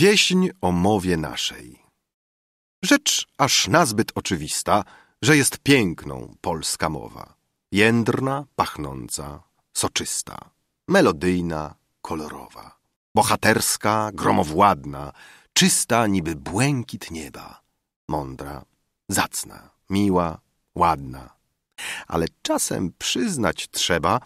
Pieśń o mowie naszej. Rzecz aż nazbyt oczywista, że jest piękną polska mowa. Jędrna, pachnąca, soczysta, melodyjna, kolorowa. Bohaterska, gromowładna, czysta niby błękit nieba. Mądra, zacna, miła, ładna. Ale czasem przyznać trzeba,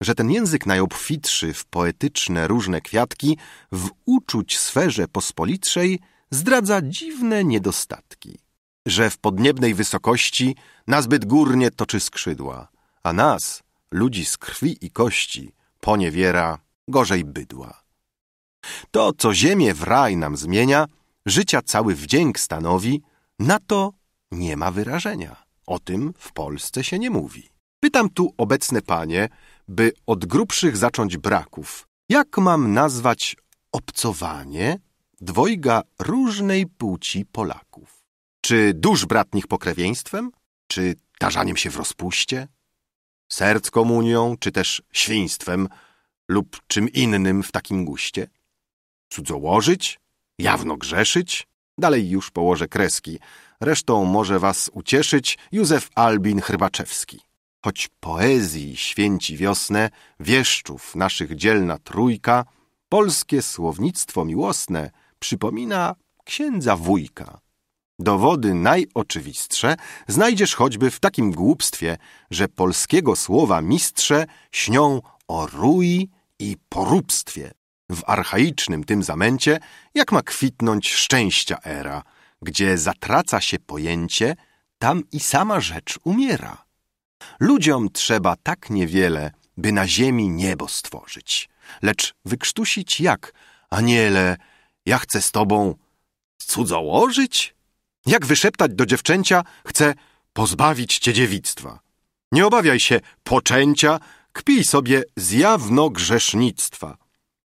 że ten język najobfitszy w poetyczne różne kwiatki w uczuć sferze pospolitszej zdradza dziwne niedostatki. Że w podniebnej wysokości nazbyt górnie toczy skrzydła, a nas, ludzi z krwi i kości, poniewiera gorzej bydła. To, co ziemię w raj nam zmienia, życia cały wdzięk stanowi, na to nie ma wyrażenia. O tym w Polsce się nie mówi. Pytam tu obecne panie, by od grubszych zacząć braków. Jak mam nazwać obcowanie dwojga różnej płci Polaków? Czy dusz bratnich pokrewieństwem? Czy tarzaniem się w rozpuście? Serc komunią, czy też świństwem lub czym innym w takim guście? Cudzołożyć? Jawno grzeszyć? Dalej już położę kreski. Resztą może was ucieszyć Józef Albin Chrybaczewski choć poezji święci wiosnę, wieszczów naszych dzielna trójka, polskie słownictwo miłosne przypomina księdza wujka. Dowody najoczywistsze znajdziesz choćby w takim głupstwie, że polskiego słowa mistrze śnią o rui i poróbstwie. W archaicznym tym zamęcie, jak ma kwitnąć szczęścia era, gdzie zatraca się pojęcie, tam i sama rzecz umiera. Ludziom trzeba tak niewiele, by na ziemi niebo stworzyć. Lecz wykrztusić jak? Aniele, ja chcę z tobą cudzołożyć? Jak wyszeptać do dziewczęcia, chcę pozbawić cię dziewictwa. Nie obawiaj się poczęcia, kpij sobie zjawno grzesznictwa.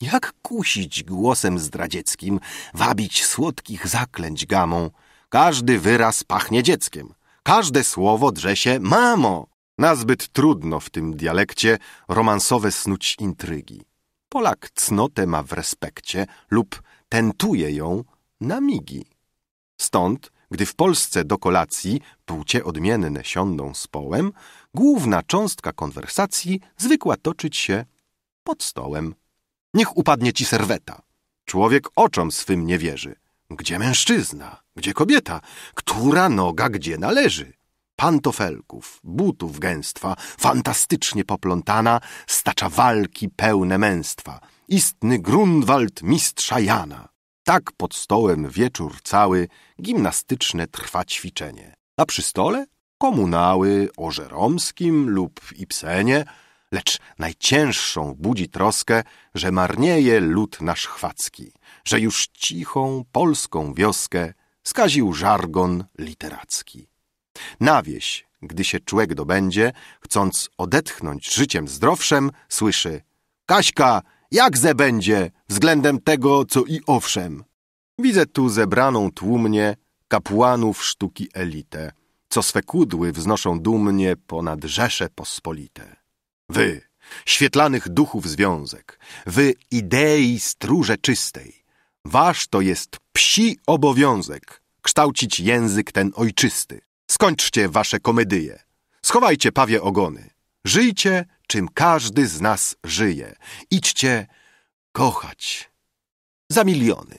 Jak kusić głosem zdradzieckim, wabić słodkich zaklęć gamą? Każdy wyraz pachnie dzieckiem, każde słowo drze się mamo. Nazbyt trudno w tym dialekcie romansowe snuć intrygi. Polak cnotę ma w respekcie lub tentuje ją na migi. Stąd, gdy w Polsce do kolacji płcie odmienne siądą z połem, główna cząstka konwersacji zwykła toczyć się pod stołem. Niech upadnie ci serweta. Człowiek oczom swym nie wierzy. Gdzie mężczyzna? Gdzie kobieta? Która noga gdzie należy? pantofelków, butów gęstwa, fantastycznie poplątana, stacza walki pełne męstwa. Istny Grunwald mistrza Jana. Tak pod stołem wieczór cały gimnastyczne trwa ćwiczenie. A przy stole komunały o Żeromskim lub Ibsenie, lecz najcięższą budzi troskę, że marnieje lud nasz chwacki, że już cichą polską wioskę skaził żargon literacki. Na wieś, gdy się człek dobędzie, chcąc odetchnąć życiem zdrowszem, słyszy Kaśka, jak ze będzie względem tego, co i owszem. Widzę tu zebraną tłumnie kapłanów sztuki elite, co swe kudły wznoszą dumnie ponad rzesze pospolite. Wy, świetlanych duchów związek, wy idei stróże czystej, wasz to jest psi obowiązek kształcić język ten ojczysty. Skończcie wasze komedyje. Schowajcie pawie ogony. Żyjcie, czym każdy z nas żyje. Idźcie kochać. Za miliony.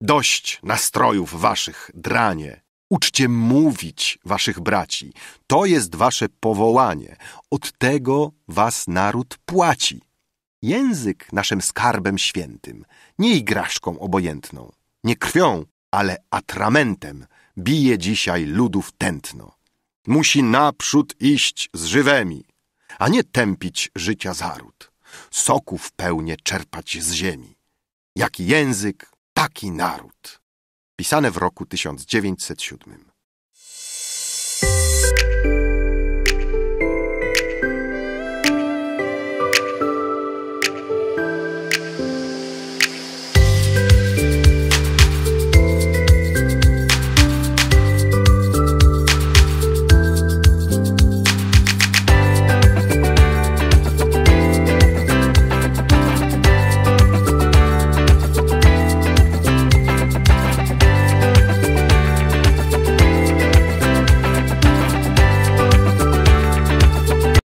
Dość nastrojów waszych, dranie. Uczcie mówić waszych braci. To jest wasze powołanie. Od tego was naród płaci. Język naszym skarbem świętym, nie igraszką obojętną, nie krwią, ale atramentem – bije dzisiaj ludów tętno. Musi naprzód iść z żywymi, a nie tępić życia zaród. Soków pełnie czerpać z ziemi. Jaki język, taki naród. Pisane w roku 1907.